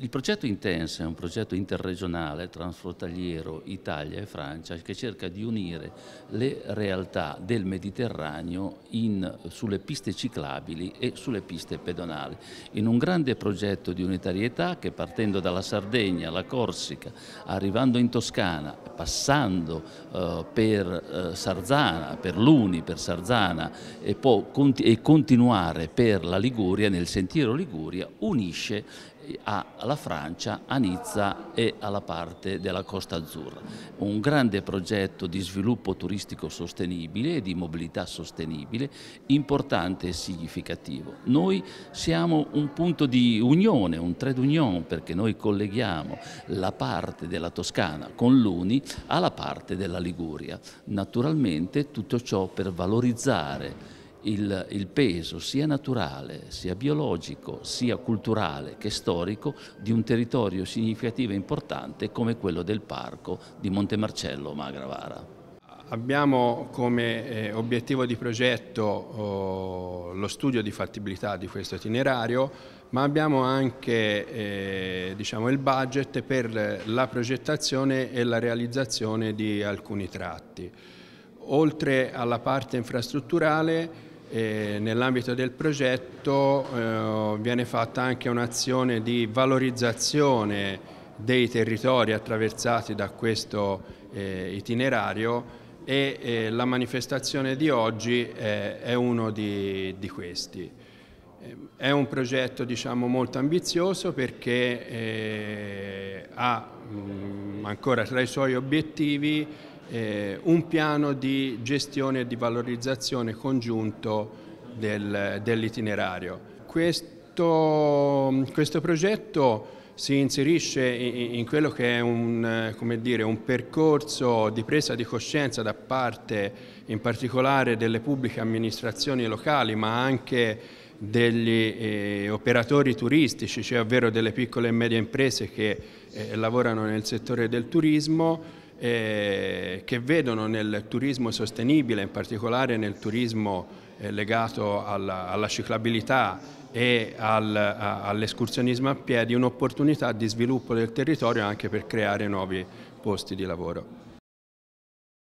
Il progetto Intense è un progetto interregionale transfrontaliero Italia e Francia che cerca di unire le realtà del Mediterraneo in, sulle piste ciclabili e sulle piste pedonali, in un grande progetto di unitarietà che partendo dalla Sardegna, la Corsica, arrivando in Toscana, passando eh, per eh, Sarzana, per Luni, per Sarzana e, poi, e continuare per la Liguria, nel sentiero Liguria, unisce eh, a alla Francia, a Nizza e alla parte della Costa Azzurra. Un grande progetto di sviluppo turistico sostenibile e di mobilità sostenibile importante e significativo. Noi siamo un punto di unione, un trade union perché noi colleghiamo la parte della Toscana con l'Uni alla parte della Liguria. Naturalmente tutto ciò per valorizzare il, il, peso sia naturale, sia biologico, sia culturale che storico di un territorio significativo e importante come quello del parco di Montemarcello Magravara. Abbiamo come eh, obiettivo di progetto oh, lo studio di fattibilità di questo itinerario, ma abbiamo anche eh, diciamo, il budget per la progettazione e la realizzazione di alcuni tratti. Oltre alla parte infrastrutturale nell'ambito del progetto eh, viene fatta anche un'azione di valorizzazione dei territori attraversati da questo eh, itinerario e eh, la manifestazione di oggi è, uno di, di, questi. Eh, è un progetto diciamo, molto ambizioso perché eh, ha mh, mm, ancora tra i suoi obiettivi eh, un piano di gestione e di valorizzazione congiunto del, dell'itinerario. Questo, questo, progetto si inserisce in, in quello che è un, dire, un, percorso di presa di coscienza da parte in particolare delle pubbliche amministrazioni locali ma anche degli eh, operatori turistici, cioè ovvero delle piccole e medie imprese che eh, lavorano nel settore del turismo eh, che vedono nel turismo sostenibile, in particolare nel turismo eh, legato alla, alla, ciclabilità e al, all'escursionismo a piedi, un'opportunità di sviluppo del territorio anche per creare nuovi posti di lavoro.